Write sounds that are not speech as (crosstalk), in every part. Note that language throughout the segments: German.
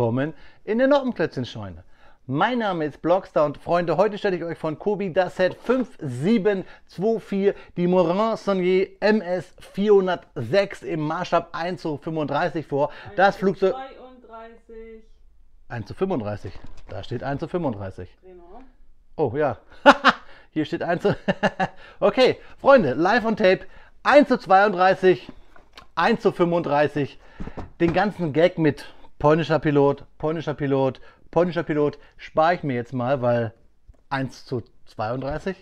willkommen in der Noppenplätzchenscheune. Mein Name ist Blogstar und Freunde, heute stelle ich euch von Kobi das Set 5724, die Morin Sonnier MS 406 im Maßstab 1 zu 35 vor. Das Flugzeug... 1 zu 35. Da steht 1 zu 35. Oh ja. (laughs) Hier steht 1 zu... (laughs) okay, Freunde, live on tape. 1 zu 32, 1 zu 35. Den ganzen Gag mit polnischer Pilot, polnischer Pilot, polnischer Pilot spare ich mir jetzt mal, weil 1 zu 32,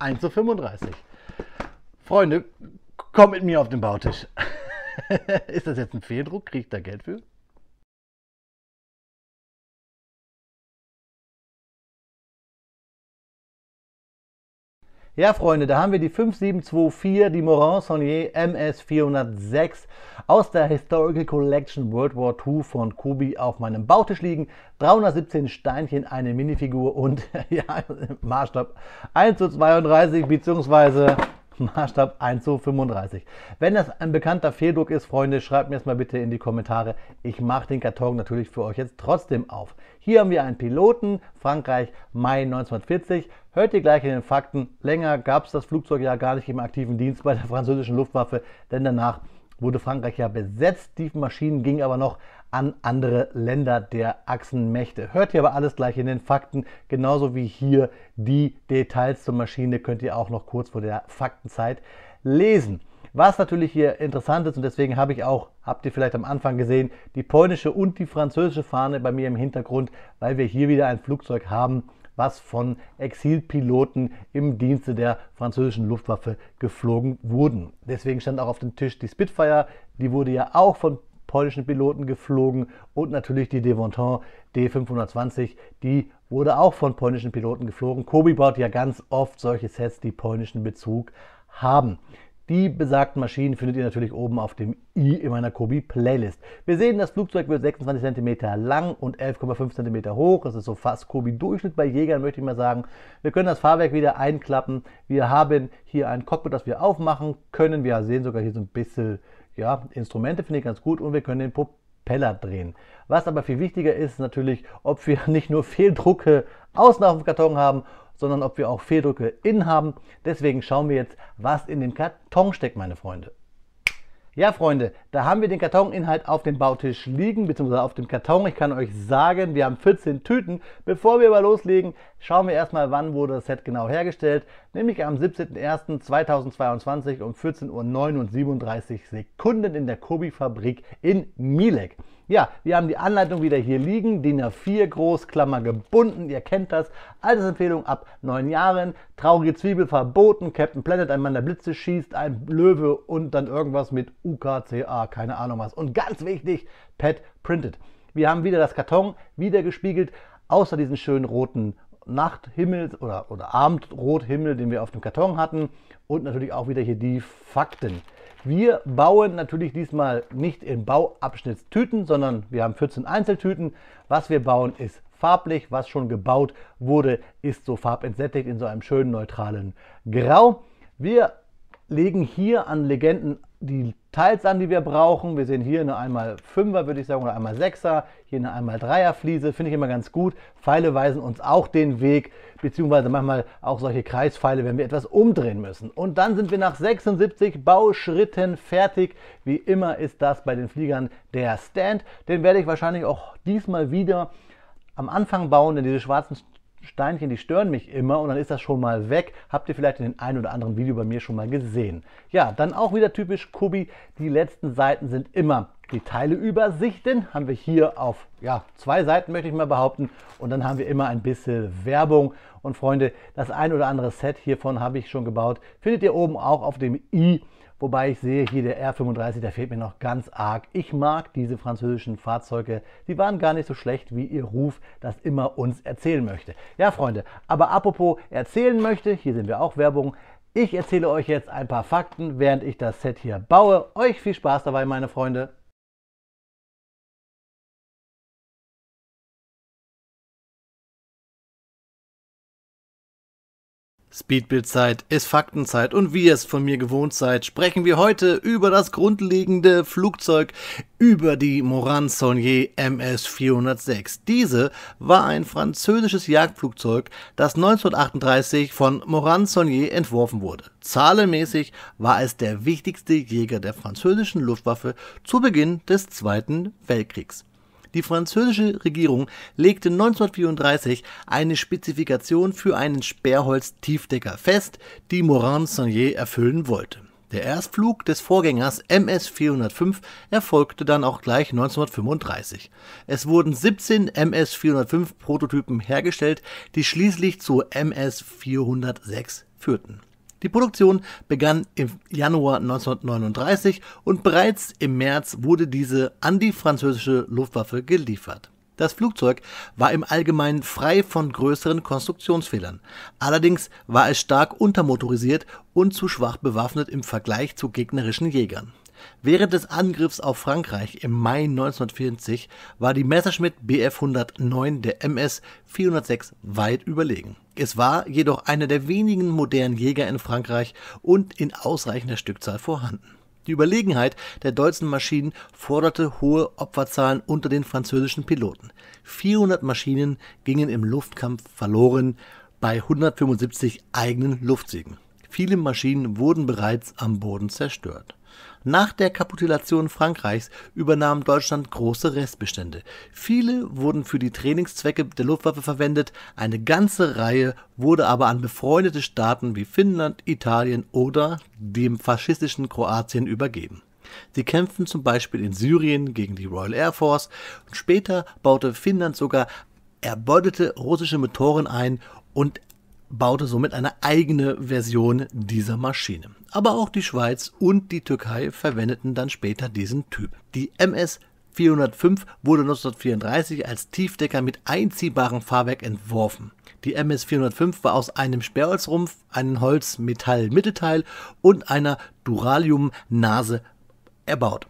1 zu 35. Freunde, kommt mit mir auf den Bautisch. (laughs) Ist das jetzt ein Fehldruck? Kriege ich da Geld für? Ja, Freunde, da haben wir die 5724, die Morin Saunier MS406 aus der Historical Collection World War II von Kobi auf meinem Bautisch liegen. 317 Steinchen, eine Minifigur und (laughs) ja, Maßstab 1 zu 32 bzw. Maßstab 1 zu 35. Wenn das ein bekannter Fehldruck ist, Freunde, schreibt mir es mal bitte in die Kommentare. Ich mache den Karton natürlich für euch jetzt trotzdem auf. Hier haben wir einen Piloten, Frankreich, Mai 1940. Hört ihr gleich in den Fakten, länger gab es das Flugzeug ja gar nicht im aktiven Dienst bei der französischen Luftwaffe, denn danach wurde Frankreich ja besetzt, die Maschinen gingen aber noch an andere Länder der Achsenmächte. Hört ihr aber alles gleich in den Fakten, genauso wie hier die Details zur Maschine könnt ihr auch noch kurz vor der Faktenzeit lesen. Was natürlich hier interessant ist und deswegen habe ich auch, habt ihr vielleicht am Anfang gesehen, die polnische und die französische Fahne bei mir im Hintergrund, weil wir hier wieder ein Flugzeug haben, was von Exilpiloten im Dienste der französischen Luftwaffe geflogen wurden. Deswegen stand auch auf dem Tisch die Spitfire, die wurde ja auch von polnischen Piloten geflogen und natürlich die Devonton D520, die wurde auch von polnischen Piloten geflogen. Kobi baut ja ganz oft solche Sets, die polnischen Bezug haben. Die besagten Maschinen findet ihr natürlich oben auf dem i in meiner Kobi-Playlist. Wir sehen, das Flugzeug wird 26 cm lang und 11,5 cm hoch. Das ist so fast Kobi-Durchschnitt bei Jägern, möchte ich mal sagen. Wir können das Fahrwerk wieder einklappen. Wir haben hier ein Cockpit, das wir aufmachen können. Wir sehen sogar hier so ein bisschen ja, Instrumente, finde ich ganz gut. Und wir können den Propeller drehen. Was aber viel wichtiger ist, ist natürlich, ob wir (laughs) nicht nur Fehldrucke außen auf dem Karton haben sondern ob wir auch Fehldrücke innen haben. Deswegen schauen wir jetzt, was in dem Karton steckt, meine Freunde. Ja, Freunde, da haben wir den Kartoninhalt auf dem Bautisch liegen, beziehungsweise auf dem Karton. Ich kann euch sagen, wir haben 14 Tüten. Bevor wir aber loslegen, Schauen wir erstmal, wann wurde das Set genau hergestellt, nämlich am 17.01.2022 um 14.39 Uhr Sekunden in der Kobi-Fabrik in Milek. Ja, wir haben die Anleitung wieder hier liegen, DIN A4 Großklammer gebunden, ihr kennt das. Altersempfehlung ab 9 Jahren, traurige Zwiebel verboten, Captain Planet, ein Mann der Blitze schießt, ein Löwe und dann irgendwas mit UKCA, keine Ahnung was. Und ganz wichtig, Pet Printed. Wir haben wieder das Karton, wieder gespiegelt, außer diesen schönen roten Nachthimmel oder, oder Abendrothimmel, den wir auf dem Karton hatten. Und natürlich auch wieder hier die Fakten. Wir bauen natürlich diesmal nicht in Bauabschnittstüten, sondern wir haben 14 Einzeltüten. Was wir bauen ist farblich, was schon gebaut wurde, ist so farbentsättigt in so einem schönen neutralen Grau. Wir legen hier an Legenden die Teils an, die wir brauchen. Wir sehen hier eine einmal 5er, würde ich sagen, oder einmal 6er, hier eine einmal 3er Fliese, finde ich immer ganz gut. Pfeile weisen uns auch den Weg, beziehungsweise manchmal auch solche Kreispfeile, wenn wir etwas umdrehen müssen. Und dann sind wir nach 76 Bauschritten fertig. Wie immer ist das bei den Fliegern der Stand. Den werde ich wahrscheinlich auch diesmal wieder am Anfang bauen, denn diese schwarzen Steinchen, die stören mich immer und dann ist das schon mal weg. Habt ihr vielleicht in den ein oder anderen Video bei mir schon mal gesehen. Ja, dann auch wieder typisch Kubi, die letzten Seiten sind immer die Teileübersichten haben wir hier auf ja, zwei Seiten, möchte ich mal behaupten. Und dann haben wir immer ein bisschen Werbung. Und Freunde, das ein oder andere Set hiervon habe ich schon gebaut. Findet ihr oben auch auf dem i. Wobei ich sehe, hier der R35, der fehlt mir noch ganz arg. Ich mag diese französischen Fahrzeuge. Die waren gar nicht so schlecht, wie ihr Ruf das immer uns erzählen möchte. Ja, Freunde, aber apropos erzählen möchte, hier sehen wir auch Werbung. Ich erzähle euch jetzt ein paar Fakten, während ich das Set hier baue. Euch viel Spaß dabei, meine Freunde. Speedbildzeit ist Faktenzeit und wie ihr es von mir gewohnt seid, sprechen wir heute über das grundlegende Flugzeug, über die Morane Saunier MS-406. Diese war ein französisches Jagdflugzeug, das 1938 von Morane Saunier entworfen wurde. Zahlenmäßig war es der wichtigste Jäger der französischen Luftwaffe zu Beginn des Zweiten Weltkriegs. Die französische Regierung legte 1934 eine Spezifikation für einen Sperrholz-Tiefdecker fest, die Morin-Sanier erfüllen wollte. Der Erstflug des Vorgängers MS-405 erfolgte dann auch gleich 1935. Es wurden 17 MS-405 Prototypen hergestellt, die schließlich zu MS-406 führten die Produktion begann im Januar 1939 und bereits im März wurde diese an die französische Luftwaffe geliefert. Das Flugzeug war im Allgemeinen frei von größeren Konstruktionsfehlern. Allerdings war es stark untermotorisiert und zu schwach bewaffnet im Vergleich zu gegnerischen Jägern. Während des Angriffs auf Frankreich im Mai 1940 war die Messerschmitt Bf 109 der MS 406 weit überlegen. Es war jedoch einer der wenigen modernen Jäger in Frankreich und in ausreichender Stückzahl vorhanden. Die Überlegenheit der deutschen Maschinen forderte hohe Opferzahlen unter den französischen Piloten. 400 Maschinen gingen im Luftkampf verloren bei 175 eigenen Luftsiegen. Viele Maschinen wurden bereits am Boden zerstört. Nach der Kapitulation Frankreichs übernahm Deutschland große Restbestände. Viele wurden für die Trainingszwecke der Luftwaffe verwendet, eine ganze Reihe wurde aber an befreundete Staaten wie Finnland, Italien oder dem faschistischen Kroatien übergeben. Sie kämpften zum Beispiel in Syrien gegen die Royal Air Force und später baute Finnland sogar erbeutete russische Motoren ein und baute somit eine eigene Version dieser Maschine. Aber auch die Schweiz und die Türkei verwendeten dann später diesen Typ. Die MS 405 wurde 1934 als Tiefdecker mit einziehbarem Fahrwerk entworfen. Die MS 405 war aus einem Sperrholzrumpf, einem Holz-Metall-Mittelteil und einer Duralium-Nase erbaut.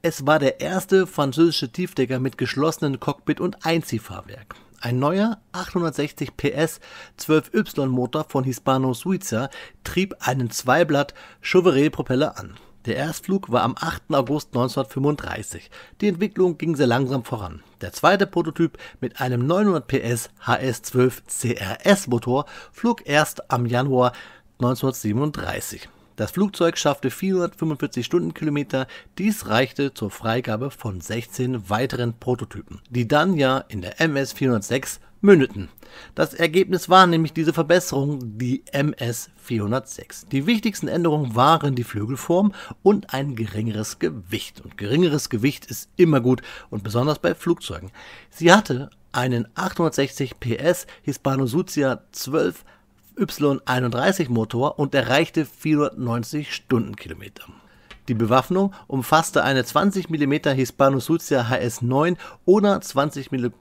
Es war der erste französische Tiefdecker mit geschlossenen Cockpit und Einziehfahrwerk. Ein neuer 860 PS 12Y Motor von Hispano Suiza trieb einen Zweiblatt Chauveret Propeller an. Der Erstflug war am 8. August 1935. Die Entwicklung ging sehr langsam voran. Der zweite Prototyp mit einem 900 PS HS12 CRS Motor flog erst am Januar 1937. Das Flugzeug schaffte 445 Stundenkilometer. Dies reichte zur Freigabe von 16 weiteren Prototypen, die dann ja in der MS 406 mündeten. Das Ergebnis war nämlich diese Verbesserung, die MS 406. Die wichtigsten Änderungen waren die Flügelform und ein geringeres Gewicht. Und geringeres Gewicht ist immer gut und besonders bei Flugzeugen. Sie hatte einen 860 PS Hispano Sucia 12 Y31 Motor und erreichte 490 Stundenkilometer. Die Bewaffnung umfasste eine 20 mm Hispano Suzia HS9 oder 20 mm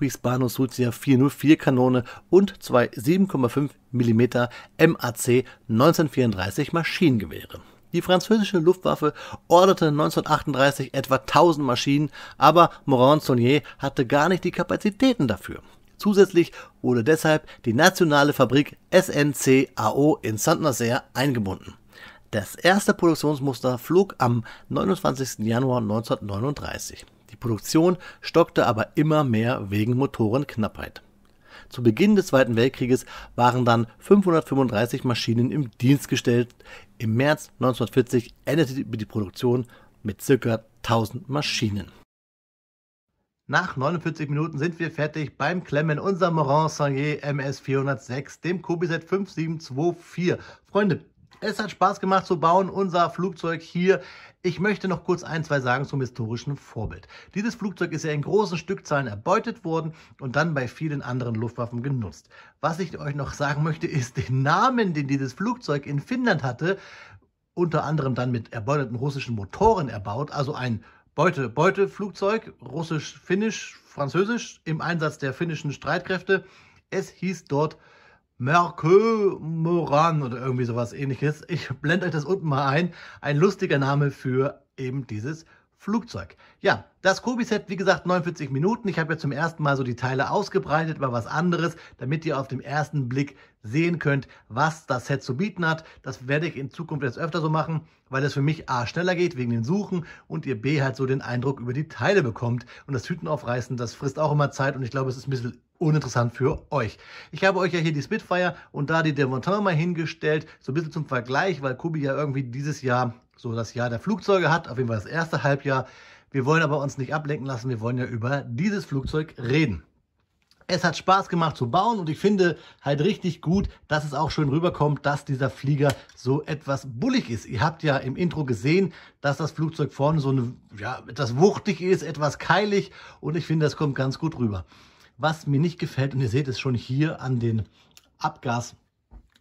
Hispano Suzia 404 Kanone und zwei 7,5 mm MAC 1934 Maschinengewehre. Die französische Luftwaffe orderte 1938 etwa 1000 Maschinen, aber Morin-Saunier hatte gar nicht die Kapazitäten dafür. Zusätzlich wurde deshalb die nationale Fabrik SNCAO in Saint-Nazaire eingebunden. Das erste Produktionsmuster flog am 29. Januar 1939. Die Produktion stockte aber immer mehr wegen Motorenknappheit. Zu Beginn des Zweiten Weltkrieges waren dann 535 Maschinen im Dienst gestellt. Im März 1940 endete die Produktion mit ca. 1000 Maschinen. Nach 49 Minuten sind wir fertig beim Klemmen unserer Morin Sanier MS406, dem QBZ 5724. Freunde, es hat Spaß gemacht zu bauen, unser Flugzeug hier. Ich möchte noch kurz ein, zwei sagen zum historischen Vorbild. Dieses Flugzeug ist ja in großen Stückzahlen erbeutet worden und dann bei vielen anderen Luftwaffen genutzt. Was ich euch noch sagen möchte, ist den Namen, den dieses Flugzeug in Finnland hatte, unter anderem dann mit erbeuteten russischen Motoren erbaut, also ein Beute, Beuteflugzeug, russisch, finnisch, französisch, im Einsatz der finnischen Streitkräfte. Es hieß dort Merkel Moran oder irgendwie sowas ähnliches. Ich blende euch das unten mal ein. Ein lustiger Name für eben dieses Flugzeug. Ja, das Kobi-Set, wie gesagt, 49 Minuten. Ich habe jetzt zum ersten Mal so die Teile ausgebreitet, mal was anderes, damit ihr auf dem ersten Blick sehen könnt, was das Set zu bieten hat. Das werde ich in Zukunft jetzt öfter so machen, weil es für mich A schneller geht wegen den Suchen und ihr B halt so den Eindruck über die Teile bekommt. Und das Tüten aufreißen, das frisst auch immer Zeit und ich glaube, es ist ein bisschen uninteressant für euch. Ich habe euch ja hier die Spitfire und da die Devontin mal hingestellt, so ein bisschen zum Vergleich, weil Kobi ja irgendwie dieses Jahr so das Jahr der Flugzeuge hat, auf jeden Fall das erste Halbjahr. Wir wollen aber uns nicht ablenken lassen, wir wollen ja über dieses Flugzeug reden. Es hat Spaß gemacht zu bauen und ich finde halt richtig gut, dass es auch schön rüberkommt, dass dieser Flieger so etwas bullig ist. Ihr habt ja im Intro gesehen, dass das Flugzeug vorne so eine, ja, etwas wuchtig ist, etwas keilig und ich finde, das kommt ganz gut rüber. Was mir nicht gefällt, und ihr seht es schon hier an den Abgas,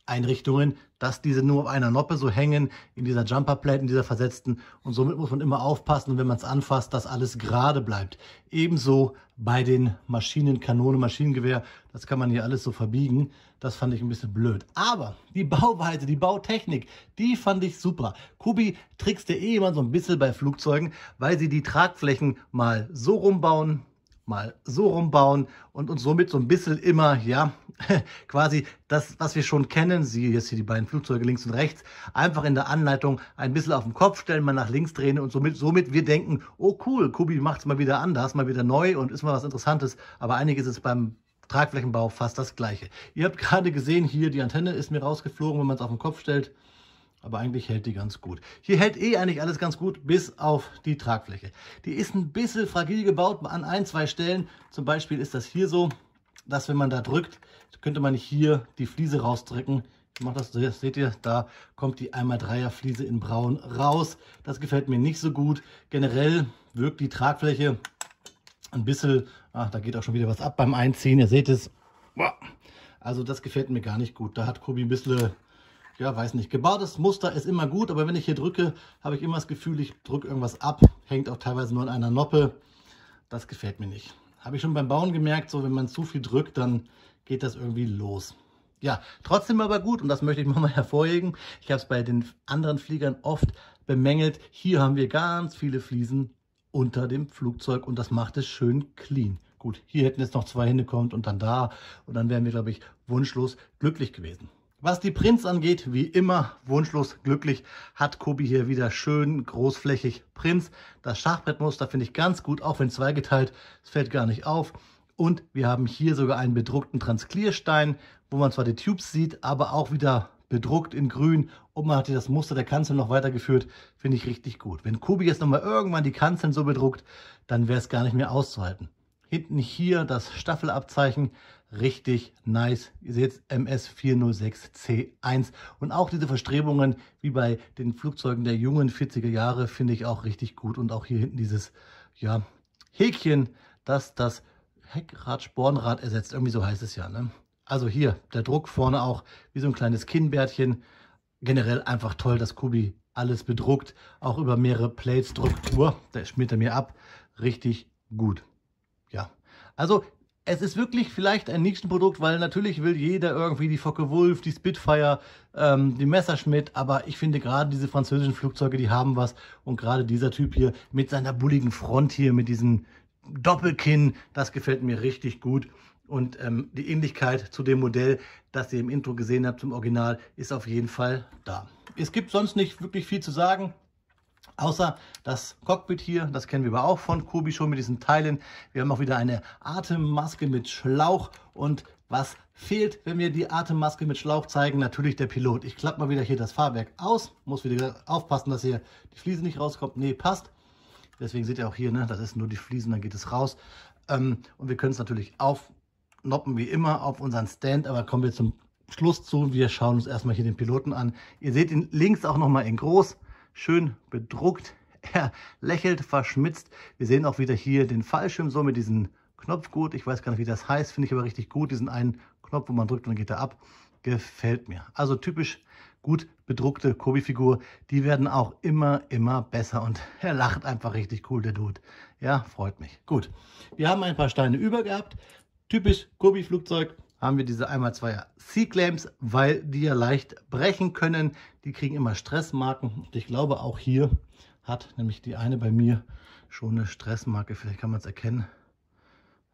Einrichtungen, dass diese nur auf einer Noppe so hängen, in dieser Jumperplate, in dieser versetzten. Und somit muss man immer aufpassen, wenn man es anfasst, dass alles gerade bleibt. Ebenso bei den Maschinen, Kanone, Maschinengewehr. Das kann man hier alles so verbiegen. Das fand ich ein bisschen blöd. Aber die Bauweise, die Bautechnik, die fand ich super. Kubi trickste eh immer so ein bisschen bei Flugzeugen, weil sie die Tragflächen mal so rumbauen, mal so rumbauen und uns somit so ein bisschen immer, ja, (laughs) quasi das, was wir schon kennen, siehe jetzt hier die beiden Flugzeuge links und rechts, einfach in der Anleitung ein bisschen auf den Kopf stellen, mal nach links drehen und somit, somit wir denken, oh cool, Kubi macht es mal wieder anders, mal wieder neu und ist mal was Interessantes, aber einiges ist beim Tragflächenbau fast das gleiche. Ihr habt gerade gesehen, hier die Antenne ist mir rausgeflogen, wenn man es auf den Kopf stellt. Aber eigentlich hält die ganz gut. Hier hält eh eigentlich alles ganz gut, bis auf die Tragfläche. Die ist ein bisschen fragil gebaut an ein, zwei Stellen. Zum Beispiel ist das hier so, dass wenn man da drückt, könnte man hier die Fliese rausdrücken. Ich mache das, das, seht ihr, da kommt die 1x3er Fliese in braun raus. Das gefällt mir nicht so gut. Generell wirkt die Tragfläche ein bisschen, ach, da geht auch schon wieder was ab beim Einziehen, ihr seht es. Also das gefällt mir gar nicht gut. Da hat Kobi ein bisschen ja, weiß nicht, gebautes Muster ist immer gut, aber wenn ich hier drücke, habe ich immer das Gefühl, ich drücke irgendwas ab, hängt auch teilweise nur an einer Noppe. Das gefällt mir nicht. Habe ich schon beim Bauen gemerkt, so wenn man zu viel drückt, dann geht das irgendwie los. Ja, trotzdem aber gut und das möchte ich (laughs) nochmal hervorheben. Ich habe es bei den anderen Fliegern oft bemängelt. Hier haben wir ganz viele Fliesen unter dem Flugzeug und das macht es schön clean. Gut, hier hätten jetzt noch zwei Hände hingekommen und dann da und dann wären wir, glaube ich, wunschlos glücklich gewesen. Was die Prints angeht, wie immer wunschlos glücklich, hat Kobi hier wieder schön großflächig Prints. Das Schachbrettmuster finde ich ganz gut, auch wenn zweigeteilt, es fällt gar nicht auf. Und wir haben hier sogar einen bedruckten Transklierstein, wo man zwar die Tubes sieht, aber auch wieder bedruckt in grün und man hat hier das Muster der Kanzel noch weitergeführt, finde ich richtig gut. Wenn Kobi jetzt nochmal irgendwann die Kanzeln so bedruckt, dann wäre es gar nicht mehr auszuhalten. Hinten hier das Staffelabzeichen, richtig nice. Ihr seht MS406C1 und auch diese Verstrebungen wie bei den Flugzeugen der jungen 40er Jahre finde ich auch richtig gut und auch hier hinten dieses ja, Häkchen, das das Heckrad Spornrad ersetzt, irgendwie so heißt es ja. Ne? Also hier der Druck vorne auch wie so ein kleines Kinnbärtchen. Generell einfach toll, dass Kubi alles bedruckt, auch über mehrere Plates druckt. Uhr, der schmiert er mir ab, richtig gut ja. Also es ist wirklich vielleicht ein Nischenprodukt, weil natürlich will jeder irgendwie die Focke Wulf, die Spitfire, ähm, die Messerschmidt, aber ich finde gerade diese französischen Flugzeuge, die haben was und gerade dieser Typ hier mit seiner bulligen Front hier, mit diesem Doppelkinn, das gefällt mir richtig gut. Und ähm, die Ähnlichkeit zu dem Modell, das ihr im Intro gesehen habt zum Original, ist auf jeden Fall da. Es gibt sonst nicht wirklich viel zu sagen. Außer das Cockpit hier, das kennen wir aber auch von Kobi schon mit diesen Teilen. Wir haben auch wieder eine Atemmaske mit Schlauch und was fehlt, wenn wir die Atemmaske mit Schlauch zeigen? Natürlich der Pilot. Ich klappe mal wieder hier das Fahrwerk aus, muss wieder aufpassen, dass hier die Fliese nicht rauskommt. Ne, passt. Deswegen seht ihr auch hier, ne, das ist nur die Fliesen, dann geht es raus. Ähm, und wir können es natürlich aufnoppen, wie immer, auf unseren Stand. Aber kommen wir zum Schluss zu. Wir schauen uns erstmal hier den Piloten an. Ihr seht ihn links auch nochmal in groß schön bedruckt. (laughs) Er lächelt verschmitzt. Wir sehen auch wieder hier den Fallschirm so mit diesem Knopfgut. Ich weiß gar nicht, wie das heißt, finde ich aber richtig gut. Diesen einen Knopf, wo man drückt und dann geht er ab. Gefällt mir. Also typisch gut bedruckte Kobi-Figur. Die werden auch immer, immer besser. Und (laughs) er lacht einfach richtig cool, der Dude. Ja, freut mich. Gut. Wir haben ein paar Steine über gehabt. Typisch Kobi-Flugzeug haben wir diese einmal zwei 2 c claims weil die ja leicht brechen können. Die kriegen immer Stressmarken. Und ich glaube, auch hier hat nämlich die eine bei mir schon eine Stressmarke. Vielleicht kann man es erkennen.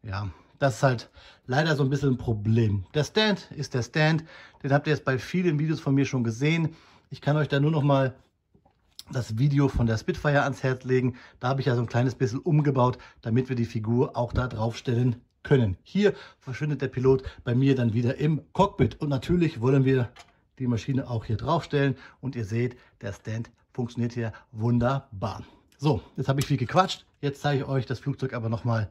Ja, das ist halt leider so ein bisschen ein Problem. Der Stand ist der Stand. Den habt ihr jetzt bei vielen Videos von mir schon gesehen. Ich kann euch da nur noch mal das Video von der Spitfire ans Herz legen. Da habe ich ja so ein kleines bisschen umgebaut, damit wir die Figur auch da stellen können. Hier verschwindet der Pilot bei mir dann wieder im Cockpit. Und natürlich wollen wir die Maschine auch hier draufstellen. Und ihr seht, der Stand funktioniert hier wunderbar. So, jetzt habe ich viel gequatscht. Jetzt zeige ich euch das Flugzeug aber nochmal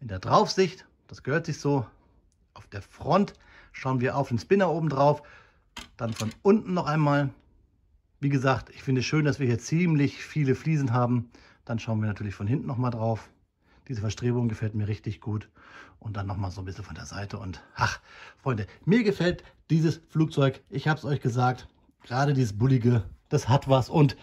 in der Draufsicht. Das gehört sich so. Auf der Front schauen wir auf den Spinner oben drauf. Dann von unten noch einmal. Wie gesagt, ich finde es schön, dass wir hier ziemlich viele Fliesen haben. Dann schauen wir natürlich von hinten nochmal drauf. Diese Verstrebung gefällt mir richtig gut. Und dann nochmal so ein bisschen von der Seite. Und ach, Freunde, mir gefällt dieses Flugzeug. Ich habe es euch gesagt, gerade dieses Bullige, das hat was. Und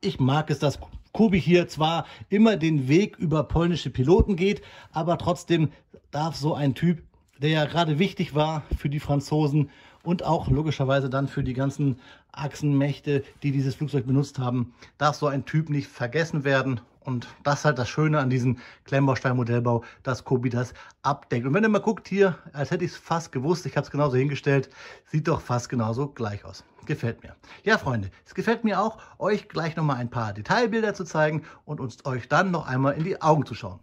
ich mag es, dass Kobi hier zwar immer den Weg über polnische Piloten geht, aber trotzdem darf so ein Typ, der ja gerade wichtig war für die Franzosen und auch logischerweise dann für die ganzen Achsenmächte, die dieses Flugzeug benutzt haben, darf so ein Typ nicht vergessen werden. Und das ist halt das Schöne an diesem Klemmbaustein-Modellbau, dass Kobi das abdeckt. Und wenn ihr mal guckt hier, als hätte ich es fast gewusst, ich habe es genauso hingestellt, sieht doch fast genauso gleich aus. Gefällt mir. Ja, Freunde, es gefällt mir auch, euch gleich nochmal ein paar Detailbilder zu zeigen und uns euch dann noch einmal in die Augen zu schauen.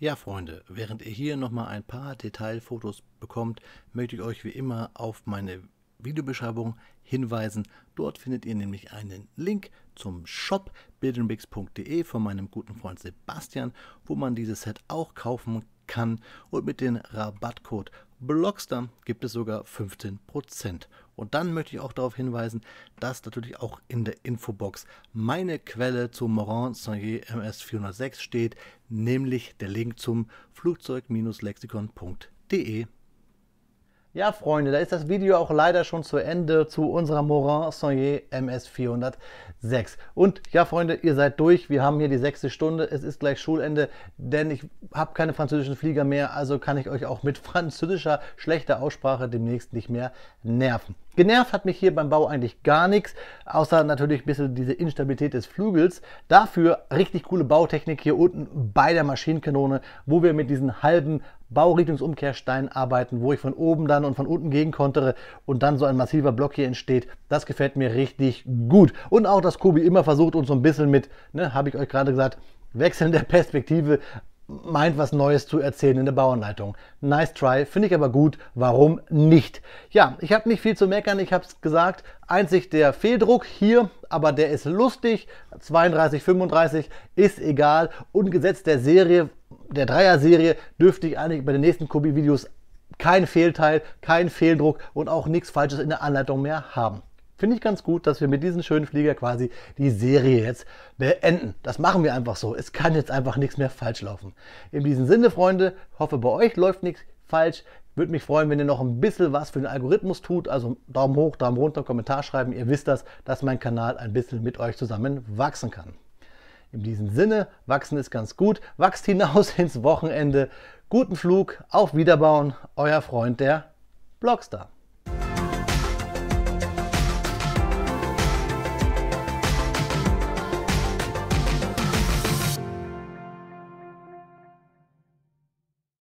Ja, Freunde, während ihr hier nochmal ein paar Detailfotos bekommt, möchte ich euch wie immer auf meine Videobeschreibung hinweisen. Dort findet ihr nämlich einen Link zum Shop bildunbix.de von meinem guten Freund Sebastian, wo man dieses Set auch kaufen kann. Und mit dem Rabattcode Blockster gibt es sogar 15%. Und dann möchte ich auch darauf hinweisen, dass natürlich auch in der Infobox meine Quelle zum Morin Sanger MS406 steht, nämlich der Link zum Flugzeug-lexikon.de. Ja, Freunde, da ist das Video auch leider schon zu Ende zu unserer Morin Sonnier MS406. Und ja, Freunde, ihr seid durch. Wir haben hier die sechste Stunde. Es ist gleich Schulende, denn ich habe keine französischen Flieger mehr. Also kann ich euch auch mit (laughs) französischer schlechter Aussprache demnächst nicht mehr nerven. Genervt hat mich hier beim Bau eigentlich gar nichts, außer natürlich ein bisschen diese Instabilität des Flügels. Dafür richtig coole Bautechnik hier unten bei der Maschinenkanone, wo wir mit diesen halben Baurichtungsumkehrsteinen arbeiten, wo ich von oben dann und von unten gegen kontere und dann so ein massiver Block hier entsteht. Das gefällt mir richtig gut. Und auch, dass Kobi immer versucht, uns so ein bisschen mit, ne, habe ich euch gerade gesagt, Wechseln der Perspektive meint, was Neues zu erzählen in der Bauanleitung. Nice try, finde ich aber gut. Warum nicht? Ja, ich habe nicht viel zu meckern, ich habe es gesagt. Einzig der Fehldruck hier, aber der ist lustig. 32, 35 ist egal. Und gesetzt der Serie, der Dreier-Serie, dürfte ich eigentlich bei den nächsten Kobi-Videos kein Fehlteil, kein Fehldruck und auch nichts Falsches in der Anleitung mehr haben finde ich ganz gut, dass wir mit diesem schönen Flieger quasi die Serie jetzt beenden. Das machen wir einfach so. Es kann jetzt einfach nichts mehr falsch laufen. In diesem Sinne, Freunde, hoffe bei euch läuft nichts falsch. Würde mich freuen, wenn ihr noch ein bisschen was für den Algorithmus tut. Also Daumen hoch, Daumen runter, Kommentar schreiben. Ihr wisst das, dass mein Kanal ein bisschen mit euch zusammen wachsen kann. In diesem Sinne, wachsen ist ganz gut. Wachst hinaus (laughs) ins Wochenende. Guten Flug, auf Wiederbauen. Euer Freund, der Blogstar.